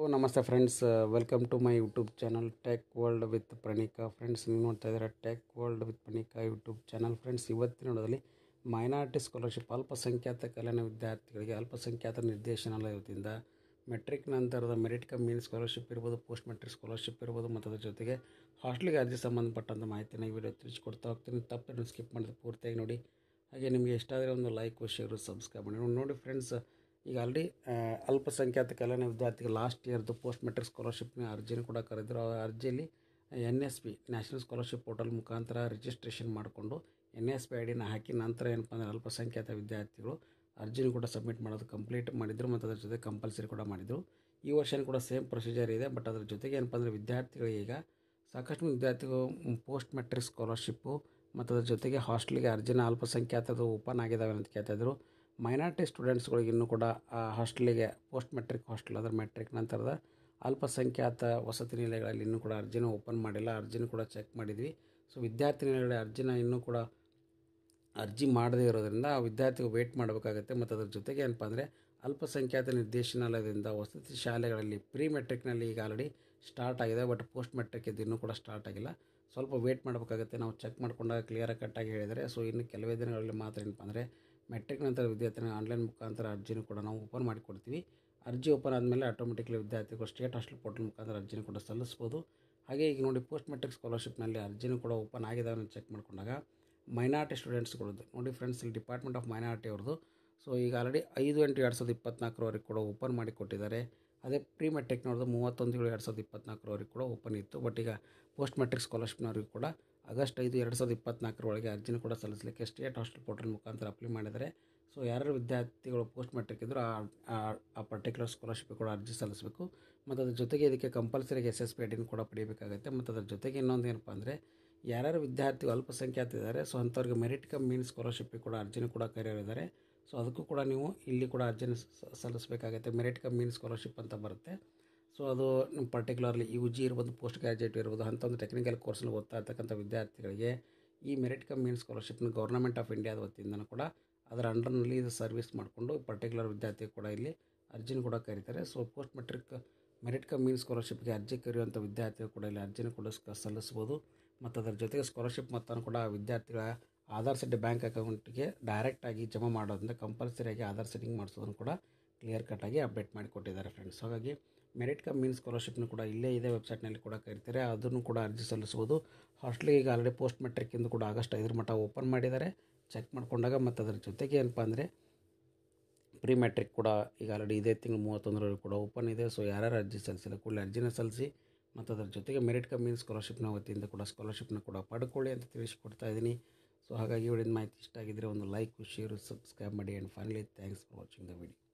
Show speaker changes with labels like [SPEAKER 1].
[SPEAKER 1] ಓ ನಮಸ್ತೆ friends welcome to my YouTube channel Tech World with Pranika friends ನೀವು ನೋಡ್ತಾ ಇದ್ದೀರಾ Tech World with Pranika YouTube channel friends ಇವತ್ತಿನ ಇವತ್ತಿನೊಡದಲ್ಲಿ ಮೈನಾರಿಟಿ ಸ್ಕಾಲರ್ಶಿಪ್ ಅಲ್ಪಸಂಖ್ಯಾತ ಕಲ್ಯಾಣ ವಿದ್ಯಾರ್ಥಿಗಳಿಗೆ ಅಲ್ಪಸಂಖ್ಯಾತ ನಿರ್ದೇಶನಾಲಯದಿಂದ ಮೆಟ್ರಿಕ್ ನಂತರದ ಮೆರಿಟ್ ಕಮ್ ಮೀನ್ ಸ್ಕಾಲರ್ಶಿಪ್ ಇರ್ಬೋದು ಪೋಸ್ಟ್ ಮೆಟ್ರಿಕ್ ಸ್ಕಾಲರ್ಶಿಪ್ ಇರ್ಬೋದು ಮತ್ತು ಅದರ ಜೊತೆಗೆ ಹಾಸ್ಟೆಲ್ಗೆ ಅರ್ಜಿ ಸಂಬಂಧಪಟ್ಟಂಥ ಮಾಹಿತಿನ ಈ ವಿಡಿಯೋ ತಿಳಿಸ್ಕೊಡ್ತಾ ಹೋಗ್ತೀನಿ ತಪ್ಪು ಸ್ಕಿಪ್ ಮಾಡಿದ್ರೆ ಪೂರ್ತಿಯಾಗಿ ನೋಡಿ ಹಾಗೆ ನಿಮಗೆ ಇಷ್ಟ ಆದರೆ ಒಂದು ಲೈಕ್ ಶೇರು ಸಬ್ಸ್ಕ್ರೈಬ್ ಮಾಡಿ ನೋಡಿ ಫ್ರೆಂಡ್ಸ್ ಈಗ ಆಲ್ರೆಡಿ ಅಲ್ಪಸಂಖ್ಯಾತ ಕಲ್ಯಾಣ ವಿದ್ಯಾರ್ಥಿಗಳು ಲಾಸ್ಟ್ ಇಯರ್ದು ಪೋಸ್ಟ್ ಮೆಟ್ರಿಕ್ ಸ್ಕಾಲರ್ಶಿಪ್ನ ಅರ್ಜಿನ ಕೂಡ ಕರೆದ್ರು ಆ ಅರ್ಜಿಯಲ್ಲಿ N S P national scholarship portal ಮುಖಾಂತರ ರಿಜಿಸ್ಟ್ರೇಷನ್ ಮಾಡಿಕೊಂಡು ಎನ್ ಎಸ್ ಪಿ ಐ ಡಿನ ಹಾಕಿ ನಂತರ ಏನಪ್ಪ ಅಂದರೆ ಅಲ್ಪಸಂಖ್ಯಾತ ವಿದ್ಯಾರ್ಥಿಗಳು ಅರ್ಜಿನ ಕೂಡ ಸಬ್ಮಿಟ್ ಮಾಡೋದು ಕಂಪ್ಲೀಟ್ ಮಾಡಿದರು ಮತ್ತು ಅದರ ಜೊತೆ ಕಂಪಲ್ಸರಿ ಕೂಡ ಮಾಡಿದರು ಈ ವರ್ಷನೂ ಕೂಡ ಸೇಮ್ ಪ್ರೊಸೀಜರ್ ಇದೆ ಬಟ್ ಅದರ ಜೊತೆಗೆ ಏನಪ್ಪ ಅಂದರೆ ಈಗ ಸಾಕಷ್ಟು ವಿದ್ಯಾರ್ಥಿಗಳು ಪೋಸ್ಟ್ ಮೆಟ್ರಿಕ್ ಸ್ಕಾಲರ್ಶಿಪ್ಪು ಮತ್ತು ಅದರ ಜೊತೆಗೆ ಹಾಸ್ಟೆಲ್ಗೆ ಅರ್ಜಿನ ಅಲ್ಪಸಂಖ್ಯಾತದ್ದು ಓಪನ್ ಆಗಿದ್ದಾವೆ ಅಂತ ಕೇಳ್ತಾಯಿದ್ರು ಮೈನಾರಿಟಿ ಸ್ಟೂಡೆಂಟ್ಸ್ಗಳಿಗಿನ್ನೂ ಕೂಡ ಆ ಹಾಸ್ಟೆಲಿಗೆ ಪೋಸ್ಟ್ ಮೆಟ್ರಿಕ್ ಹಾಸ್ಟೆಲ್ ಅಂದರೆ ಮೆಟ್ರಿಕ್ ನಂತರದ ಅಲ್ಪಸಂಖ್ಯಾತ ವಸತಿ ನಿಲಯಗಳಲ್ಲಿ ಇನ್ನೂ ಕೂಡ ಅರ್ಜಿನ ಓಪನ್ ಮಾಡಿಲ್ಲ ಅರ್ಜಿನೂ ಕೂಡ ಚೆಕ್ ಮಾಡಿದ್ವಿ ಸೊ ವಿದ್ಯಾರ್ಥಿ ನಿಲಯಗಳ ಅರ್ಜಿನ ಇನ್ನೂ ಕೂಡ ಅರ್ಜಿ ಮಾಡದೇ ಇರೋದರಿಂದ ಆ ವಿದ್ಯಾರ್ಥಿಗಳು ವೇಟ್ ಮಾಡಬೇಕಾಗುತ್ತೆ ಮತ್ತು ಅದರ ಜೊತೆಗೆ ಏನಪ್ಪ ಅಂದರೆ ಅಲ್ಪಸಂಖ್ಯಾತ ನಿರ್ದೇಶನಾಲಯದಿಂದ ವಸತಿ ಶಾಲೆಗಳಲ್ಲಿ ಪ್ರೀ ಮೆಟ್ರಿಕ್ನಲ್ಲಿ ಈಗ ಆಲ್ರೆಡಿ ಸ್ಟಾರ್ಟ್ ಆಗಿದೆ ಬಟ್ ಪೋಸ್ಟ್ ಮೆಟ್ರಿಕ್ ಇದು ಇನ್ನೂ ಕೂಡ ಸ್ಟಾರ್ಟ್ ಆಗಿಲ್ಲ ಸ್ವಲ್ಪ ವೇಟ್ ಮಾಡಬೇಕಾಗುತ್ತೆ ನಾವು ಚೆಕ್ ಮಾಡಿಕೊಂಡಾಗ ಕ್ಲಿಯರ್ ಕಟ್ಟಾಗಿ ಹೇಳಿದರೆ ಸೊ ಇನ್ನು ಕೆಲವೇ ದಿನಗಳಲ್ಲಿ ಮಾತ್ರ ಏನಪ್ಪ ಅಂದರೆ ಮೆಟ್ರಿಕ್ ನಂತರ ವಿದ್ಯಾರ್ಥಿನ ಆನ್ಲೈನ್ ಮುಖಾಂತರ ಅರ್ಜಿನೂ ಕೂಡ ನಾವು ಓಪನ್ ಮಾಡಿಕೊಡ್ತೀವಿ ಅರ್ಜಿ ಓಪನ್ ಆದಮೇಲೆ ಆಟೋಮೆಟಿಕ್ಲಿ ವಿದ್ಯಾರ್ಥಿಗಳು ಸ್ಟೇಟ್ ಹಾಸ್ಟೆಲ್ ಪೋರ್ಟಲ್ ಮುಖಾಂತರ ಅರ್ಜಿನೂ ಕೂಡ ಸಲ್ಲಿಸ್ಬೋದು ಹಾಗೆ ಈಗ ನೋಡಿ ಪೋಸ್ಟ್ ಮೆಟ್ರಿಕ್ ಸ್ಕಾಲರ್ಶಿಪ್ನಲ್ಲಿ ಅರ್ಜಿನೂ ಕೂಡ ಓಪನ್ ಆಗಿದೆ ಅಂತ ಚೆಕ್ ಮಾಡಿಕೊಂಡಾಗ ಮೈನಾರಿಟಿ ಸ್ಟೂಡೆಂಟ್ಸ್ಗಳದ್ದು ನೋಡಿ ಫ್ರೆಂಡ್ಸ್ ಇಲ್ಲಿ ಡಿಪಾರ್ಟ್ಮೆಂಟ್ ಆಫ್ ಮೈನಾರಿಟಿ ಅವ್ರದ್ದು ಸೊ ಈಗ ಆಲ್ರೆಡಿ ಐದು ಎಂಟು ಎರಡು ಸಾವಿರದ ಇಪ್ಪತ್ನಾಲ್ಕರವರೆಗೆ ಕೂಡ ಓಪನ್ ಮಾಡಿ ಕೊಟ್ಟಿದ್ದಾರೆ ಅದೇ ಪ್ರೀ ಮೆಟ್ರಿಕ್ನವ್ರದ್ದು ಮೂವತ್ತೊಂದು ಏಳು ಎರಡು ಸಾವಿರದ ಇಪ್ಪತ್ನಾಲ್ಕರವರೆಗೆ ಕೂಡ ಓಪನ್ ಇತ್ತು ಬಟ್ ಈಗ ಪೋಸ್ಟ್ ಮೆಟ್ರಿಕ್ ಸ್ಕಾಲರ್ಶಿಪ್ನವ್ರಿಗೆ ಕೂಡ ಆಗಸ್ಟ್ ಐದು ಎರಡು ಸಾವಿರದ ಇಪ್ಪತ್ತ್ನಾಲ್ಕರೊಳಗೆ ಅರ್ಜಿನ ಕೂಡ ಸಲ್ಲಿಸಲಿಕ್ಕೆ ಸ್ಟೇಟ್ ಹಾಸ್ಟೆಲ್ ಪೋರ್ಟಲ್ ಮುಖಾಂತರ ಅಪ್ಲೈ ಮಾಡಿದರೆ ಸೊ ಯಾರು ವಿದ್ಯಾರ್ಥಿಗಳು ಪೋಸ್ಟ್ ಮೆಟ್ರಿಕ್ ಇದ್ದರೂ ಆ ಪರ್ಟಿಕ್ಯುಲರ್ ಸ್ಕಾಲರ್ಶಿಪ್ ಕೂಡ ಅರ್ಜಿ ಸಲ್ಲಿಸಬೇಕು ಮತ್ತು ಅದರ ಜೊತೆಗೆ ಇದಕ್ಕೆ ಕಂಪಲ್ಸರಿ ಎಸ್ ಎಸ್ ಪಿ ಕೂಡ ಪಡಿಬೇಕಾಗುತ್ತೆ ಮತ್ತು ಅದ್ರ ಜೊತೆಗೆ ಇನ್ನೊಂದು ಏನಪ್ಪ ಅಂದರೆ ಯಾರ್ಯಾರು ವಿದ್ಯಾರ್ಥಿಗಳು ಅಲ್ಪಸಂಖ್ಯಾತ ಇದ್ದಾರೆ ಸೊ ಅಂಥವ್ರಿಗೆ ಮೆರಿಟ್ ಕಮ್ ಮೀನ್ ಸ್ಕಾಲರ್ಶಿಪ್ಪಿಗೆ ಕೂಡ ಅರ್ಜಿನ ಕೂಡ ಕರೆಯೋರಿದ್ದಾರೆ ಸೊ ಅದಕ್ಕೂ ಕೂಡ ನೀವು ಇಲ್ಲಿ ಕೂಡ ಅರ್ಜಿನ ಸಲ್ಲಿಸಬೇಕಾಗುತ್ತೆ ಮೆರಿಟ್ ಕಮ್ ಮೀನ್ ಸ್ಕಾಲರ್ಶಿಪ್ ಅಂತ ಬರುತ್ತೆ ಸೊ ಅದು ನಮ್ಮ ಪರ್ಟಿಕ್ಯುಲರ್ಲಿ ಯು ಜಿ ಇರ್ಬೋದು ಪೋಸ್ಟ್ ಗ್ರಾಜ್ಯುಯೇಟ್ ಇರ್ಬೋದು ಅಂಥ ಒಂದು ಟೆಕ್ನಿಕಲ್ ಕೋರ್ಸ್ನಲ್ಲಿ ಓದ್ತಾ ಇರ್ತಕ್ಕಂಥ ವಿದ್ಯಾರ್ಥಿಗಳಿಗೆ ಈ ಮೆರಿಟ್ ಕಮ್ ಮೀನ್ ಸ್ಕಾಲರ್ಶಿಪ್ನ ಗೌರ್ಮೆಂಟ್ ಆಫ್ ಇಂಡಿಯಾದ ವತಿಯಿಂದನೂ ಕೂಡ ಅದರ ಅಂಡರ್ನಲ್ಲಿ ಇದು ಸರ್ವಿಸ್ ಮಾಡಿಕೊಂಡು ಪರ್ಟಿಕ್ಯುಲರ್ ವಿದ್ಯಾರ್ಥಿ ಕೂಡ ಇಲ್ಲಿ ಅರ್ಜಿನ ಕೂಡ ಕರೀತಾರೆ so post matric merit cum mean ಸ್ಕಾಲರ್ಶಿಪ್ಗೆ ಅರ್ಜಿ ಕರೆಯುವಂಥ ವಿದ್ಯಾರ್ಥಿಗಳು ಕೂಡ ಇಲ್ಲಿ ಅರ್ಜಿನ ಕೂಡ ಸಲ್ಲಿಸ್ಬೋದು ಮತ್ತು ಅದರ ಜೊತೆಗೆ ಸ್ಕಾಲರ್ಶಿಪ್ ಮೊತ್ತನೂ ಕೂಡ ವಿದ್ಯಾರ್ಥಿಗಳ ಆಧಾರ್ ಸೆಟ್ ಬ್ಯಾಂಕ್ ಅಕೌಂಟ್ಗೆ ಡೈರೆಕ್ಟಾಗಿ ಜಮಾ ಮಾಡೋದ್ರಿಂದ ಕಂಪಲ್ಸರಿಯಾಗಿ ಆಧಾರ್ ಸೆಟ್ಟಿಂಗ್ ಮಾಡಿಸೋದನ್ನು ಕೂಡ ಕ್ಲಿಯರ್ ಕಟ್ಟಾಗಿ ಅಪ್ಡೇಟ್ ಮಾಡಿ ಕೊಟ್ಟಿದ್ದಾರೆ ಫ್ರೆಂಡ್ಸ್ ಹಾಗಾಗಿ ಮೆರಿಟ್ ಕಮ್ ಮೀನ್ ಸ್ಕಾಲರ್ಶಿಪ್ನು ಕೂಡ ಇಲ್ಲೇ ಇದೆ ವೆಬ್ಸೈಟ್ನಲ್ಲಿ ಕೂಡ ಕರಿತಾರೆ ಅದನ್ನು ಕೂಡ ಅರ್ಜಿ ಸಲ್ಲಿಸ್ಬೋದು ಹಾಸ್ಟ್ಲಿಗೆ ಈಗ ಆಲ್ರೆಡಿ ಪೋಸ್ಟ್ ಮೆಟ್ರಿಕ್ಕಿಂದ ಕೂಡ ಆಗಸ್ಟ್ ಐದರ ಮಟ್ಟ ಓಪನ್ ಮಾಡಿದ್ದಾರೆ ಚೆಕ್ ಮಾಡಿಕೊಂಡಾಗ ಮತ್ತು ಅದರ ಜೊತೆಗೆ ಏನಪ್ಪ ಅಂದರೆ ಪ್ರೀ ಮೆಟ್ರಿಕ್ ಕೂಡ ಈಗ ಆಲ್ರೆಡಿ ಇದೇ ತಿಂಗಳು ಮೂವತ್ತೊಂದರಲ್ಲಿ ಕೂಡ ಓಪನ್ ಇದೆ ಸೊ ಯಾರ್ಯಾರು ಅರ್ಜಿ ಸಲ್ಲಿಸಿಲ್ಲ ಕೂಡಲೇ ಅರ್ಜಿನ ಸಲ್ಲಿಸಿ ಮತ್ತು ಅದರ ಜೊತೆಗೆ ಮೆರಿಟ್ ಕಮ್ ಮೀನ್ ಸ್ಕಾಲರ್ಶಿಪ್ನ ವತಿಯಿಂದ ಕೂಡ ಸ್ಕಾಲರ್ಶಿಪ್ನ ಕೂಡ ಪಡ್ಕೊಳ್ಳಿ ಅಂತ ತಿಳಿಸ್ಕೊಡ್ತಾ ಇದ್ದೀನಿ ಸೊ ಹಾಗಾಗಿ ಇವಳಿನ ಮಾಹಿತಿ ಇಷ್ಟ ಆಗಿದ್ದರೆ ಒಂದು ಲೈಕ್ ಶೇರು ಸಬ್ಸ್ಕ್ರೈಬ್ ಮಾಡಿ and finally thanks for watching the video